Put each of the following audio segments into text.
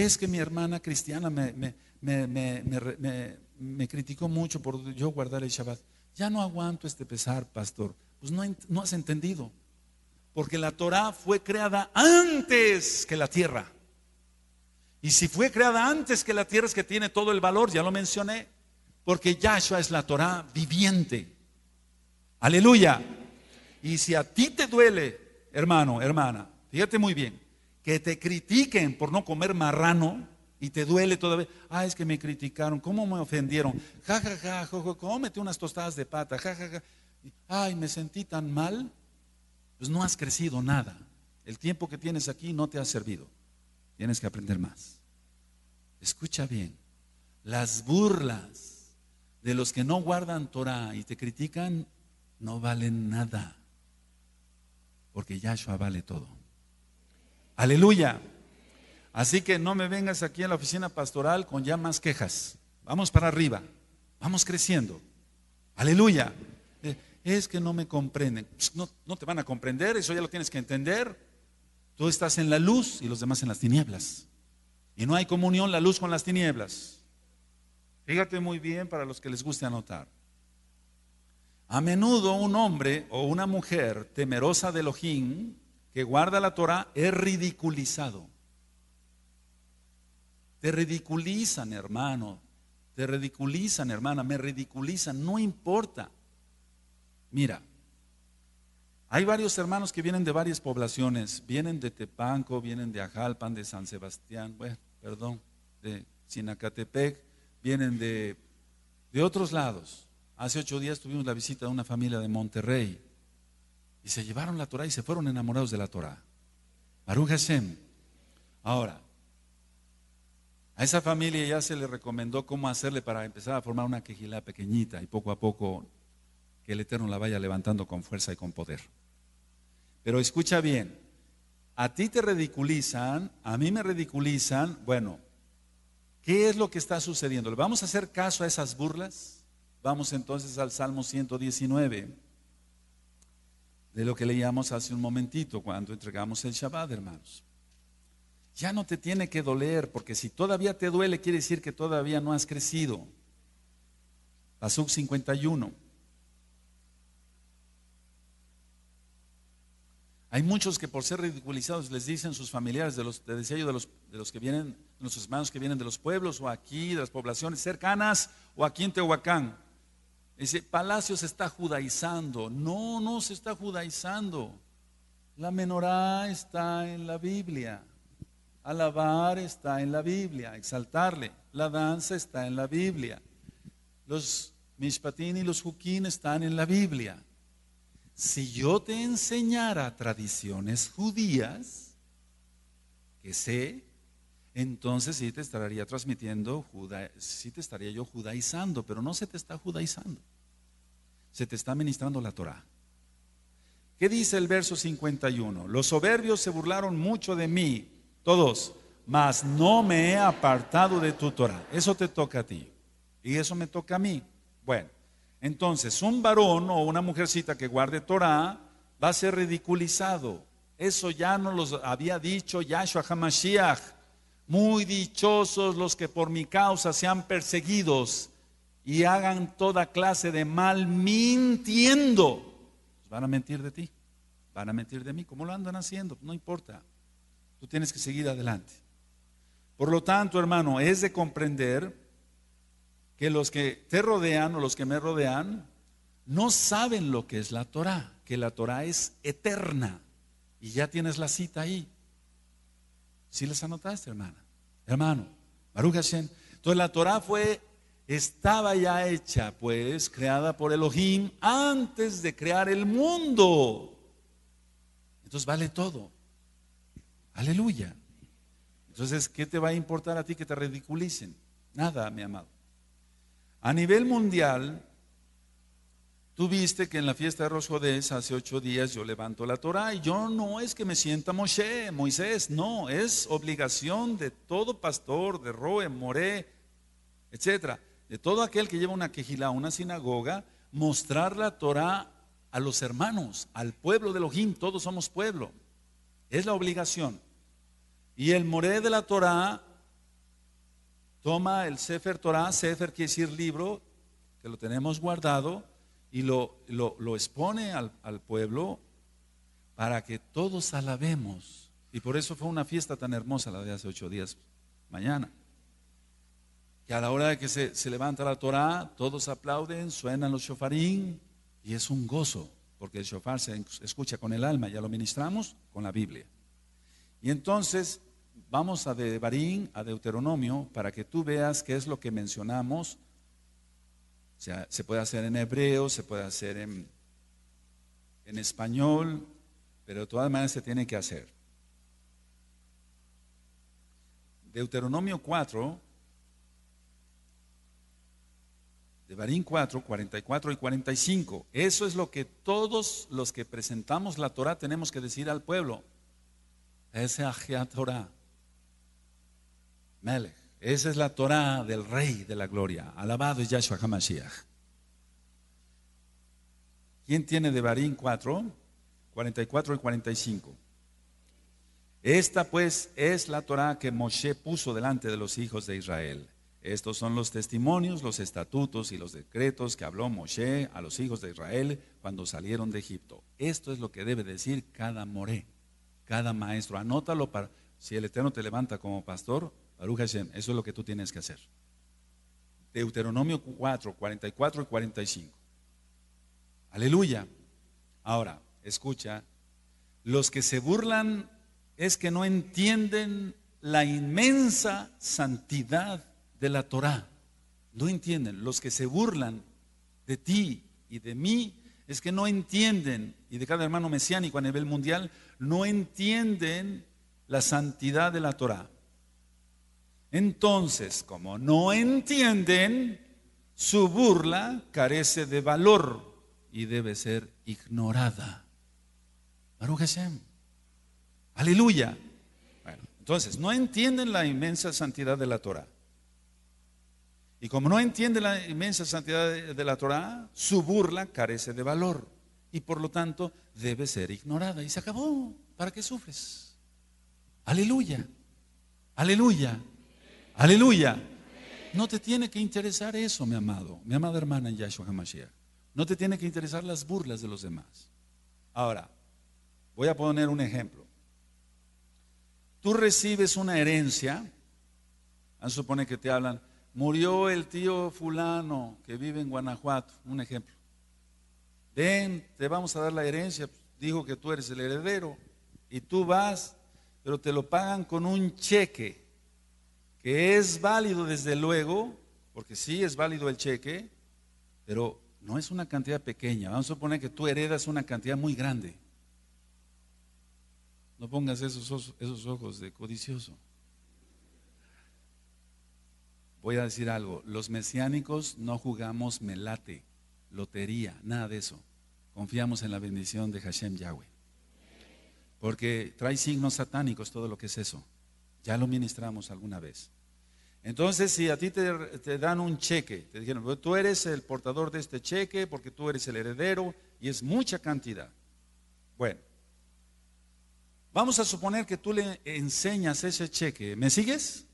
es que mi hermana cristiana me, criticó mucho por yo guardar el Shabbat. Ya no aguanto este pesar, pastor. Pues no, no has entendido. Porque la Torah fue creada antes que la tierra. Y si fue creada antes que la tierra es que tiene todo el valor, ya lo mencioné, porque Yahshua es la Torah viviente. Aleluya. Y si a ti te duele, hermano, hermana, fíjate muy bien, que te critiquen por no comer marrano y te duele todavía. Ah, es que me criticaron, ¿cómo me ofendieron? Ja, ja, ja, cómete unas tostadas de pata, ja, ja, ja. Ay, me sentí tan mal. Pues no has crecido nada. El tiempo que tienes aquí no te ha servido. Tienes que aprender más. Escucha bien. Las burlas de los que no guardan Torah y te critican no valen nada. Porque Yahshua vale todo. Aleluya. Así que no me vengas aquí a la oficina pastoral con ya más quejas. Vamos para arriba. Vamos creciendo. Aleluya. Eh, es que no me comprenden. Pues, no, no, te van a comprender, eso ya lo tienes que entender. Tú estás en la luz y los demás en las tinieblas. Y no hay comunión la luz con las tinieblas. Fíjate muy bien para los que les guste anotar. A menudo un hombre o una mujer temerosa del ojín que guarda la Torah es ridiculizado. Te ridiculizan, hermano. Te ridiculizan, hermana. Me ridiculizan. No importa. Mira, hay varios hermanos que vienen de varias poblaciones. Vienen de Tepanco, vienen de Ajalpan, de San Sebastián, bueno, perdón, de Sinacatepec, vienen de, de otros lados. Hace ocho días tuvimos la visita de una familia de Monterrey. Y se llevaron la Torah y se fueron enamorados de la Torah. Baruch Hashem. Ahora, a esa familia ya se le recomendó cómo hacerle para empezar a formar una quejilá pequeñita y poco a poco que el Eterno la vaya levantando con fuerza y con poder. Pero escucha bien, a ti te ridiculizan, a mí me ridiculizan, bueno, ¿qué es lo que está sucediendo? ¿Le vamos a hacer caso a esas burlas? Vamos entonces al Salmo 119 de lo que leíamos hace un momentito cuando entregamos el Shabbat, hermanos. Ya no te tiene que doler, porque si todavía te duele, quiere decir que todavía no has crecido. sub 51. Hay muchos que por ser ridiculizados les dicen sus familiares, de los, de de los, de los que vienen, de los hermanos que vienen de los pueblos o aquí, de las poblaciones cercanas o aquí en Tehuacán, Dice, Palacio se está judaizando. No, no se está judaizando. La menorá está en la Biblia. Alabar está en la Biblia, exaltarle. La danza está en la Biblia. Los mishpatín y los juquín están en la Biblia. Si yo te enseñara tradiciones judías, que sé entonces sí te estaría transmitiendo, juda, sí te estaría yo judaizando, pero no se te está judaizando. Se te está ministrando la Torah. ¿Qué dice el verso 51? Los soberbios se burlaron mucho de mí, todos, mas no me he apartado de tu Torah. Eso te toca a ti y eso me toca a mí. Bueno, entonces un varón o una mujercita que guarde Torah va a ser ridiculizado. Eso ya no los había dicho Yahshua HaMashiach. Muy dichosos los que por mi causa sean perseguidos y hagan toda clase de mal mintiendo. Pues van a mentir de ti, van a mentir de mí. ¿Cómo lo andan haciendo? No importa. Tú tienes que seguir adelante. Por lo tanto, hermano, es de comprender que los que te rodean o los que me rodean no saben lo que es la Torah, que la Torah es eterna. Y ya tienes la cita ahí. Si les las anotaste, hermana? Hermano, Baruch Hashem. Entonces la Torah fue, estaba ya hecha, pues, creada por Elohim antes de crear el mundo. Entonces vale todo. Aleluya. Entonces, ¿qué te va a importar a ti que te ridiculicen? Nada, mi amado. A nivel mundial, Tú viste que en la fiesta de Rosjodés hace ocho días yo levanto la Torah y yo no es que me sienta Moshe, Moisés, no, es obligación de todo pastor, de Roe, Moré, etcétera, de todo aquel que lleva una quejila una sinagoga, mostrar la Torah a los hermanos, al pueblo de Elohim, todos somos pueblo, es la obligación. Y el Moré de la Torah toma el Sefer Torah, Sefer quiere decir libro, que lo tenemos guardado y lo, lo, expone al, pueblo para que todos alabemos. Y por eso fue una fiesta tan hermosa la de hace ocho días, mañana. Que a la hora de que se, levanta la Torá, todos aplauden, suenan los shofarín y es un gozo, porque el shofar se escucha con el alma, ya lo ministramos con la Biblia. Y entonces vamos a Devarín, a Deuteronomio, para que tú veas qué es lo que mencionamos se puede hacer en hebreo, se puede hacer en, español, pero de todas maneras se tiene que hacer. Deuteronomio 4, de Barín 4, 44 y 45. Eso es lo que todos los que presentamos la Torah tenemos que decir al pueblo. Ese Torah. Melech. Esa es la Torah del Rey de la Gloria. Alabado es Yahshua HaMashiach. ¿Quién tiene de Barín 4, 44 y 45? Esta pues es la Torah que Moshe puso delante de los hijos de Israel. Estos son los testimonios, los estatutos y los decretos que habló Moshe a los hijos de Israel cuando salieron de Egipto. Esto es lo que debe decir cada moré, cada maestro. Anótalo para, si el Eterno te levanta como pastor, eso es lo que tú tienes que hacer. Deuteronomio 4, 44 y 45. Aleluya. Ahora, escucha, los que se burlan es que no entienden la inmensa santidad de la Torá. No entienden. Los que se burlan de ti y de mí es que no entienden, y de cada hermano mesiánico a nivel mundial, no entienden la santidad de la Torá. Entonces, como no entienden, su burla carece de valor y debe ser ignorada. Baruch Aleluya. Bueno, entonces, no entienden la inmensa santidad de la Torah. Y como no entienden la inmensa santidad de, de la Torah, su burla carece de valor y por lo tanto debe ser ignorada. Y se acabó. ¿Para qué sufres? Aleluya. Aleluya. Aleluya. No te tiene que interesar eso, mi amado, mi amada hermana en Yahshua HaMashiach. No te tiene que interesar las burlas de los demás. Ahora, voy a poner un ejemplo. Tú recibes una herencia, ah, supone que te hablan, murió el tío fulano que vive en Guanajuato, un ejemplo. Ven, te vamos a dar la herencia, dijo que tú eres el heredero y tú vas, pero te lo pagan con un cheque que es válido desde luego, porque sí es válido el cheque, pero no es una cantidad pequeña. Vamos a suponer que tú heredas una cantidad muy grande. No pongas esos, esos ojos de codicioso. Voy a decir algo, los mesiánicos no jugamos melate, lotería, nada de eso. Confiamos en la bendición de Hashem Yahweh. Porque trae signos satánicos todo lo que es eso. Ya lo ministramos alguna vez. Entonces, si a ti te, dan un cheque, te dijeron, pues tú eres el portador de este cheque porque tú eres el heredero y es mucha cantidad. Bueno, vamos a suponer que tú le enseñas ese cheque. ¿Me sigues?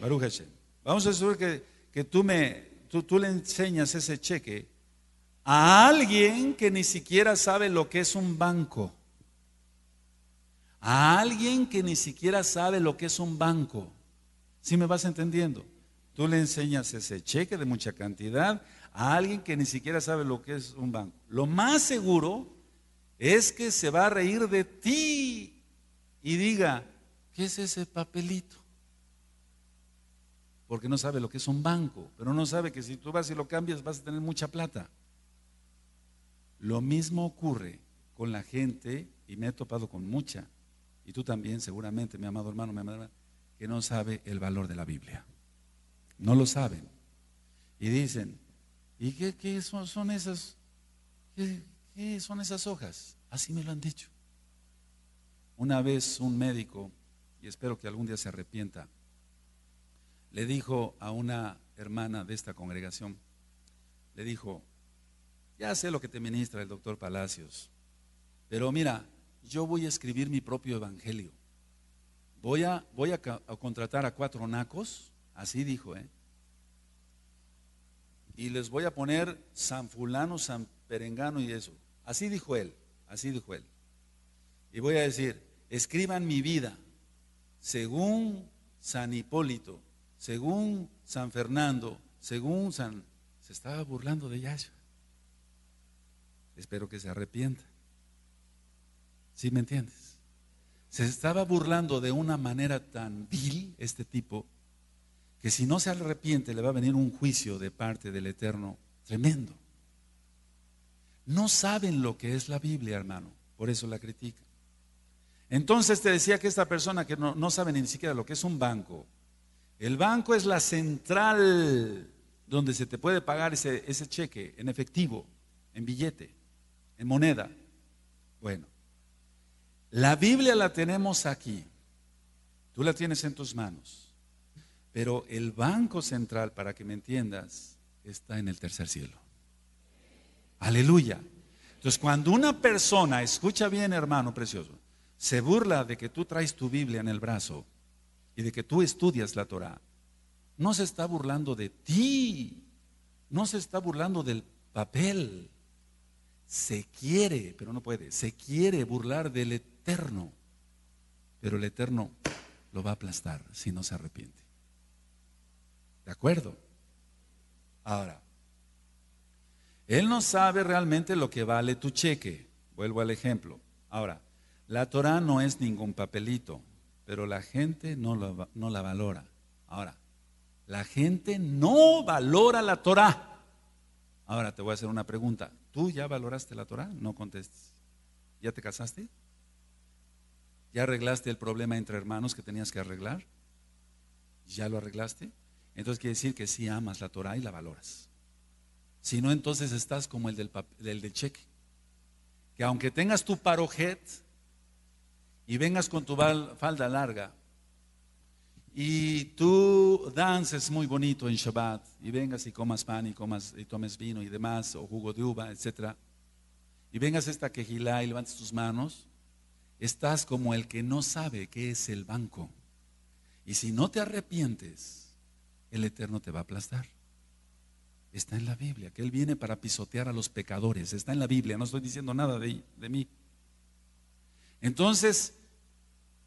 Baruch Vamos a suponer que, tú le enseñas ese cheque a alguien que ni siquiera sabe lo que es un banco a alguien que ni siquiera sabe lo que es un banco. si me vas entendiendo? Tú le enseñas ese cheque de mucha cantidad a alguien que ni siquiera sabe lo que es un banco. Lo más seguro es que se va a reír de ti y diga, ¿qué es ese papelito? Porque no sabe lo que es un banco, pero no sabe que si tú vas y lo cambias vas a tener mucha plata. Lo mismo ocurre con la gente, y me he topado con mucha, y tú también seguramente, mi amado hermano, mi amada hermana, que no sabe el valor de la Biblia. No lo saben. Y dicen, ¿y qué, son, esas? qué son esas hojas? Así me lo han dicho. Una vez un médico, y espero que algún día se arrepienta, le dijo a una hermana de esta congregación, le dijo, ya sé lo que te ministra el doctor Palacios, pero mira, yo voy a escribir mi propio evangelio. Voy a, voy a, contratar a cuatro nacos, así dijo, ¿eh? Y les voy a poner San Fulano, San Perengano y eso. Así dijo él, así dijo él. Y voy a decir, escriban mi vida según San Hipólito, según San Fernando, según San... Se estaba burlando de Yashua. Espero que se arrepienta. ¿Sí me entiendes? Se estaba burlando de una manera tan vil este tipo que si no se arrepiente le va a venir un juicio de parte del Eterno tremendo. No saben lo que es la Biblia, hermano, por eso la critican. Entonces te decía que esta persona que no, no sabe ni siquiera lo que es un banco, el banco es la central donde se te puede pagar ese, ese cheque en efectivo, en billete, en moneda. Bueno, la Biblia la tenemos aquí. Tú la tienes en tus manos. Pero el banco central, para que me entiendas, está en el tercer cielo. Aleluya. Entonces, cuando una persona, escucha bien hermano precioso, se burla de que tú traes tu Biblia en el brazo y de que tú estudias la Torah, no se está burlando de ti, no se está burlando del papel. Se quiere, pero no puede, se quiere burlar del eterno. Pero el eterno lo va a aplastar si no se arrepiente. ¿De acuerdo? Ahora, él no sabe realmente lo que vale tu cheque. Vuelvo al ejemplo. Ahora, la Torah no es ningún papelito, pero la gente no, no la valora. Ahora, la gente no valora la Torah. Ahora te voy a hacer una pregunta. ¿Tú ya valoraste la Torah? No contestes. ¿Ya te casaste? ¿Ya arreglaste el problema entre hermanos que tenías que arreglar? ¿Ya lo arreglaste? Entonces quiere decir que sí amas la Torah y la valoras. Si no, entonces estás como el del, cheque. Que aunque tengas tu parojet y vengas con tu falda larga y tú dances muy bonito en Shabbat y vengas y comas pan y comas y tomes vino y demás o jugo de uva, etc., y vengas esta quejilá y levantes tus manos, estás como el que no sabe qué es el banco. Y si no te arrepientes, el Eterno te va a aplastar. Está en la Biblia, que Él viene para pisotear a los pecadores. Está en la Biblia, no estoy diciendo nada de, mí. Entonces,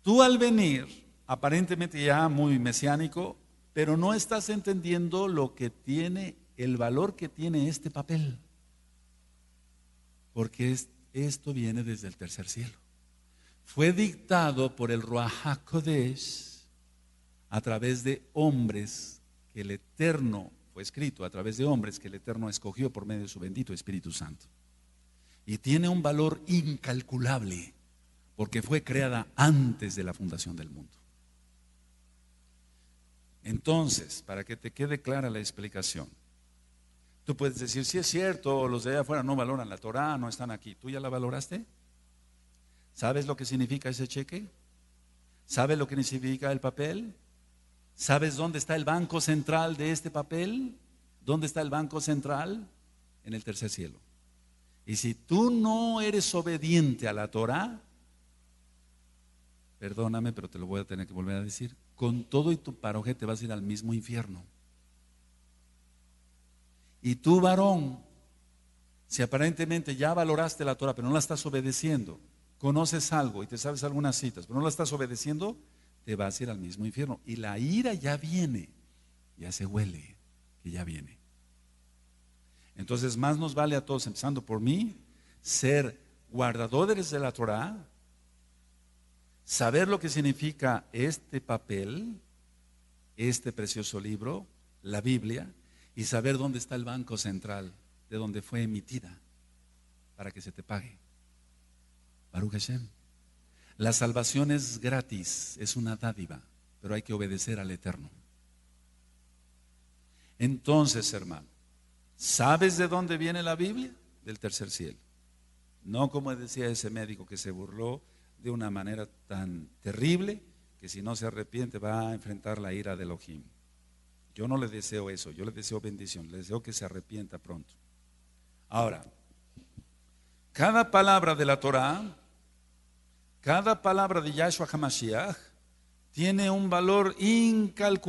tú al venir, aparentemente ya muy mesiánico, pero no estás entendiendo lo que tiene, el valor que tiene este papel. Porque esto viene desde el tercer cielo fue dictado por el Ruach a través de hombres que el Eterno, fue escrito a través de hombres que el Eterno escogió por medio de su bendito Espíritu Santo. Y tiene un valor incalculable porque fue creada antes de la fundación del mundo. Entonces, para que te quede clara la explicación, tú puedes decir, si es cierto, los de allá afuera no valoran la Torah, no están aquí. ¿Tú ya la valoraste? ¿Sabes lo que significa ese cheque? ¿Sabes lo que significa el papel? ¿Sabes dónde está el banco central de este papel? ¿Dónde está el banco central? En el tercer cielo. Y si tú no eres obediente a la Torah, perdóname, pero te lo voy a tener que volver a decir, con todo y tu paroje te vas a ir al mismo infierno. Y tú, varón, si aparentemente ya valoraste la Torah, pero no la estás obedeciendo, conoces algo y te sabes algunas citas, pero no la estás obedeciendo, te vas a ir al mismo infierno. Y la ira ya viene, ya se huele que ya viene. Entonces más nos vale a todos, empezando por mí, ser guardadores de la Torah, saber lo que significa este papel, este precioso libro, la Biblia, y saber dónde está el banco central de donde fue emitida para que se te pague. Baruch La salvación es gratis, es una dádiva, pero hay que obedecer al Eterno. Entonces, hermano, ¿sabes de dónde viene la Biblia? Del tercer cielo. No como decía ese médico que se burló de una manera tan terrible que si no se arrepiente va a enfrentar la ira de Elohim. Yo no le deseo eso, yo le deseo bendición, le deseo que se arrepienta pronto. Ahora, cada palabra de la Torah cada palabra de Yahshua HaMashiach tiene un valor incalculable.